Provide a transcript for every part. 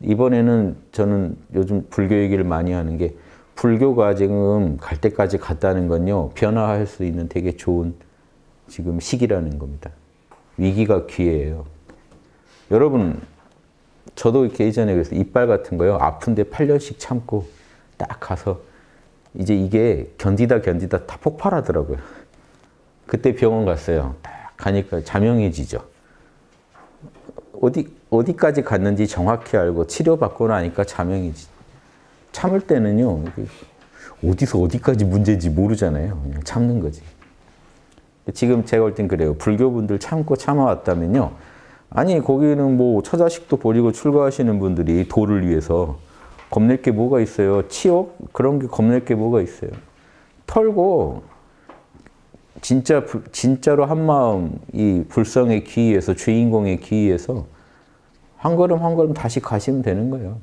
이번에는 저는 요즘 불교 얘기를 많이 하는 게 불교가 지금 갈 때까지 갔다는 건요. 변화할 수 있는 되게 좋은 지금 시기라는 겁니다. 위기가 기회예요. 여러분 저도 이렇게 예전에 그래서 이빨 같은 거요. 아픈데 8년씩 참고 딱 가서 이제 이게 견디다 견디다 다 폭발하더라고요. 그때 병원 갔어요. 딱 가니까 자명해지죠. 어디, 어디까지 갔는지 정확히 알고 치료받고 나니까 자명이지. 참을 때는요, 어디서 어디까지 문제인지 모르잖아요. 그냥 참는 거지. 지금 제가 볼땐 그래요. 불교분들 참고 참아왔다면요. 아니, 거기는 뭐, 처자식도 버리고 출가하시는 분들이 도를 위해서 겁낼 게 뭐가 있어요? 치욕? 그런 게 겁낼 게 뭐가 있어요? 털고 진짜 진짜로 한 마음 이 불성의 기에서 주인공의 기에서 한 걸음 한 걸음 다시 가시면 되는 거예요.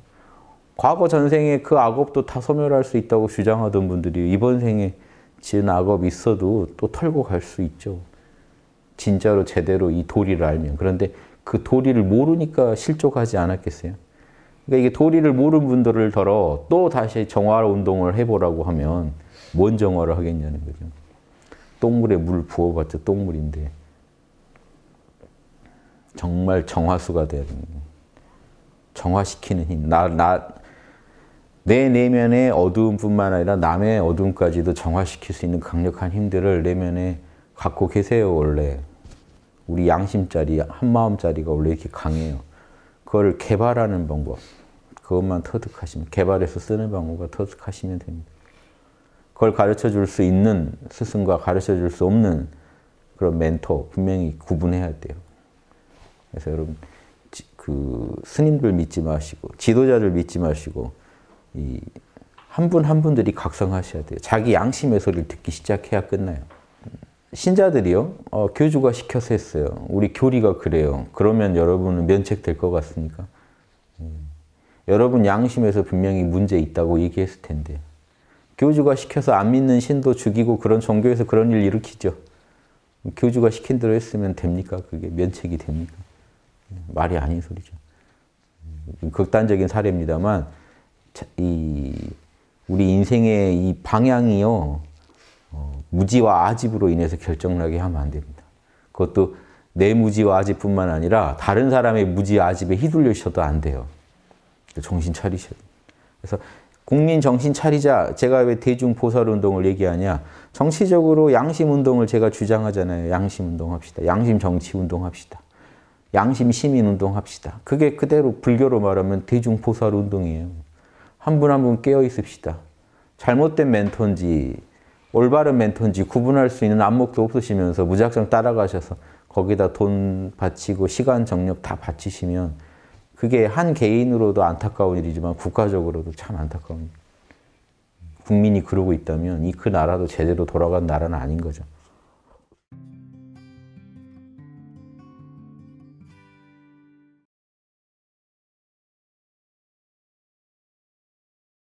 과거 전생에 그 악업도 다 소멸할 수 있다고 주장하던 분들이 이번 생에 지은 악업 있어도 또 털고 갈 수 있죠. 진짜로 제대로 이 도리를 알면. 그런데 그 도리를 모르니까 실족하지 않았겠어요? 그러니까 이게 도리를 모르는 분들을 더러 또 다시 정화 운동을 해보라고 하면 뭔 정화를 하겠냐는 거죠. 똥물에 물 부어봤자 똥물인데 정말 정화수가 돼야 됩니 정화시키는 힘. 나, 나, 내 내면의 어두움뿐만 아니라 남의 어두움까지도 정화시킬 수 있는 강력한 힘들을 내면에 갖고 계세요, 원래. 우리 양심짜리, 한마음짜리가 원래 이렇게 강해요. 그걸 개발하는 방법, 그것만 터득하시면, 개발해서 쓰는 방법과 터득하시면 됩니다. 그걸 가르쳐 줄 수 있는 스승과 가르쳐 줄 수 없는 그런 멘토 분명히 구분해야 돼요. 그래서 여러분 지, 그 스님들 믿지 마시고 지도자를 믿지 마시고 이 한 분 한 분들이 각성하셔야 돼요. 자기 양심의 소리를 듣기 시작해야 끝나요. 신자들이요. 어, 교주가 시켜서 했어요. 우리 교리가 그래요. 그러면 여러분은 면책될 것 같습니까? 음. 여러분 양심에서 분명히 문제 있다고 얘기했을 텐데 교주가 시켜서 안 믿는 신도 죽이고 그런 종교에서 그런 일 일으키죠. 교주가 시킨 대로 했으면 됩니까? 그게 면책이 됩니까? 말이 아닌 소리죠. 극단적인 사례입니다만 이 우리 인생의 이 방향이요 어, 무지와 아집으로 인해서 결정나게 하면 안 됩니다. 그것도 내 무지와 아집뿐만 아니라 다른 사람의 무지 아집에 휘둘려셔도 안 돼요. 정신 차리셔야 돼요. 그래서 국민 정신 차리자. 제가 왜 대중 보살 운동을 얘기하냐? 정치적으로 양심 운동을 제가 주장하잖아요. 양심 운동 합시다. 양심 정치 운동 합시다. 양심 시민 운동 합시다. 그게 그대로 불교로 말하면 대중 보살 운동이에요. 한 분 한 분 깨어 있읍시다. 잘못된 멘토인지 올바른 멘토인지 구분할 수 있는 안목도 없으시면서 무작정 따라가셔서 거기다 돈 바치고 시간 정력 다 바치시면 그게 한 개인으로도 안타까운 일이지만 국가적으로도 참 안타까운 일. 국민이 그러고 있다면 이 그 나라도 제대로 돌아간 나라는 아닌 거죠.